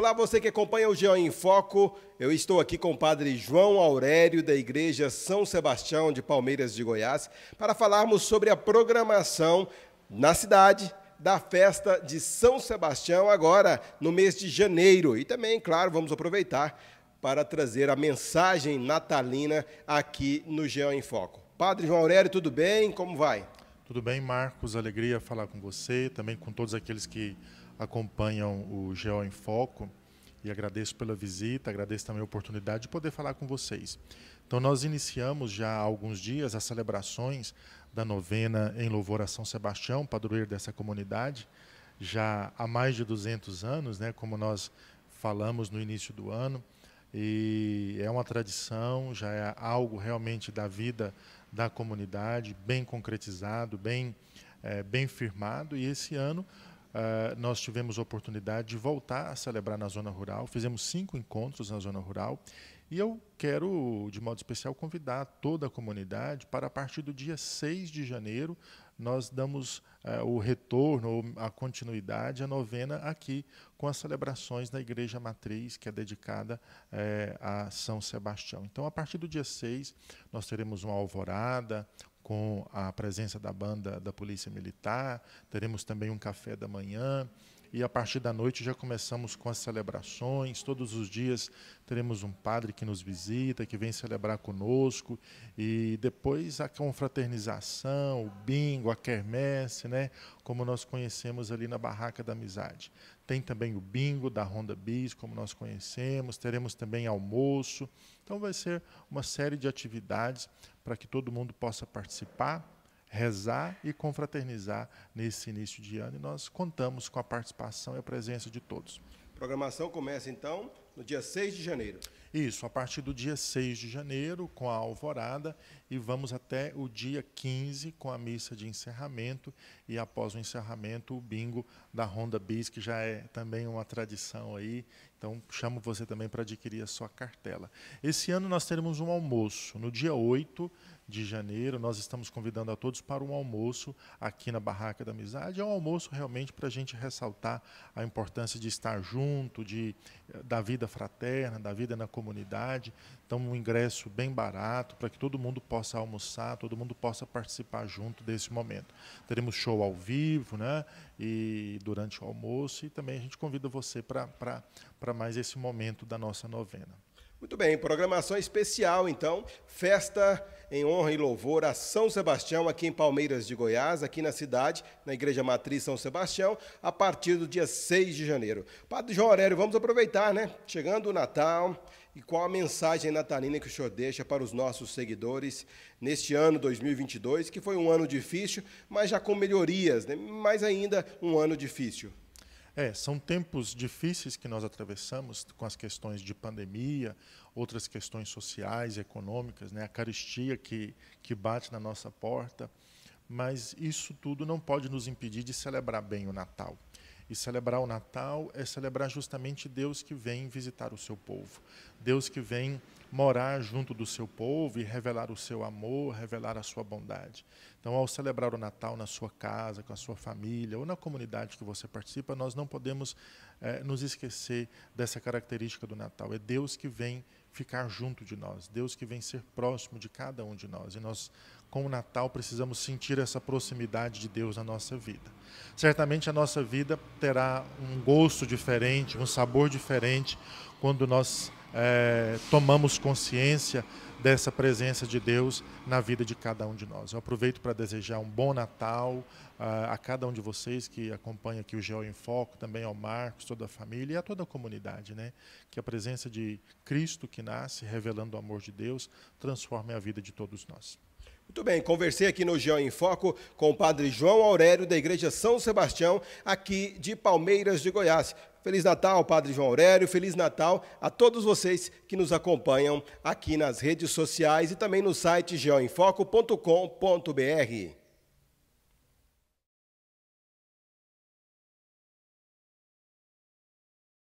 Olá, você que acompanha o Geo em Foco. Eu estou aqui com o padre João Aurélio, da Igreja São Sebastião de Palmeiras de Goiás, para falarmos sobre a programação na cidade da festa de São Sebastião, agora no mês de janeiro. E também, claro, vamos aproveitar para trazer a mensagem natalina aqui no Geo em Foco. Padre João Aurélio, tudo bem? Como vai? Tudo bem, Marcos? Alegria falar com você, também com todos aqueles que acompanham o Geo em Foco. E agradeço pela visita, agradeço também a oportunidade de poder falar com vocês. Então, nós iniciamos já há alguns dias as celebrações da novena em louvor a São Sebastião, padroeiro dessa comunidade, já há mais de 200 anos, né, como nós falamos no início do ano. E é uma tradição, já é algo realmente da vida da comunidade, bem concretizado, bem, é, bem firmado. E esse ano eh, nós tivemos a oportunidade de voltar a celebrar na zona rural, fizemos cinco encontros na zona rural e eu quero, de modo especial, convidar toda a comunidade para, a partir do dia 6 de janeiro, nós damos uh, o retorno, a continuidade, a novena aqui com as celebrações da Igreja Matriz, que é dedicada uh, a São Sebastião. Então, a partir do dia 6, nós teremos uma alvorada, com a presença da banda da Polícia Militar, teremos também um café da manhã, e a partir da noite já começamos com as celebrações. Todos os dias teremos um padre que nos visita, que vem celebrar conosco e depois a confraternização, o bingo, a quermesse, né, como nós conhecemos ali na barraca da amizade. Tem também o bingo da Ronda Bis, como nós conhecemos, teremos também almoço. Então vai ser uma série de atividades para que todo mundo possa participar rezar e confraternizar nesse início de ano. E nós contamos com a participação e a presença de todos. A programação começa, então, no dia 6 de janeiro. Isso, a partir do dia 6 de janeiro, com a alvorada, e vamos até o dia 15, com a missa de encerramento, e após o encerramento, o bingo da Honda Bis, que já é também uma tradição aí. Então, chamo você também para adquirir a sua cartela. Esse ano nós teremos um almoço, no dia 8 de janeiro, nós estamos convidando a todos para um almoço aqui na Barraca da Amizade. É um almoço realmente para a gente ressaltar a importância de estar junto, de, eh, da vida fraterna, da vida na comunidade comunidade. Então, um ingresso bem barato para que todo mundo possa almoçar, todo mundo possa participar junto desse momento. Teremos show ao vivo, né? E durante o almoço. E também a gente convida você para mais esse momento da nossa novena. Muito bem, programação especial então, festa em honra e louvor a São Sebastião aqui em Palmeiras de Goiás, aqui na cidade, na Igreja Matriz São Sebastião, a partir do dia 6 de janeiro. Padre João Aurélio, vamos aproveitar, né? Chegando o Natal, e qual a mensagem natalina que o senhor deixa para os nossos seguidores neste ano 2022, que foi um ano difícil, mas já com melhorias, né? mas ainda um ano difícil? É, são tempos difíceis que nós atravessamos com as questões de pandemia, outras questões sociais e econômicas, né? a caristia que, que bate na nossa porta, mas isso tudo não pode nos impedir de celebrar bem o Natal. E celebrar o Natal é celebrar justamente Deus que vem visitar o seu povo, Deus que vem morar junto do seu povo e revelar o seu amor, revelar a sua bondade. Então, ao celebrar o Natal na sua casa, com a sua família ou na comunidade que você participa, nós não podemos eh, nos esquecer dessa característica do Natal. É Deus que vem visitar ficar junto de nós, Deus que vem ser próximo de cada um de nós. E nós, com o Natal, precisamos sentir essa proximidade de Deus na nossa vida. Certamente a nossa vida terá um gosto diferente, um sabor diferente, quando nós é, tomamos consciência dessa presença de Deus na vida de cada um de nós. Eu aproveito para desejar um bom Natal a, ah, a cada um de vocês que acompanha aqui o Geo em Foco, também ao Marcos, toda a família e a toda a comunidade, né? Que a presença de Cristo que nasce, revelando o amor de Deus, transforme a vida de todos nós. Muito bem, conversei aqui no Geo em Foco com o padre João Aurélio, da Igreja São Sebastião, aqui de Palmeiras de Goiás. Feliz Natal, Padre João Aurélio. Feliz Natal a todos vocês que nos acompanham aqui nas redes sociais e também no site geoinfoco.com.br.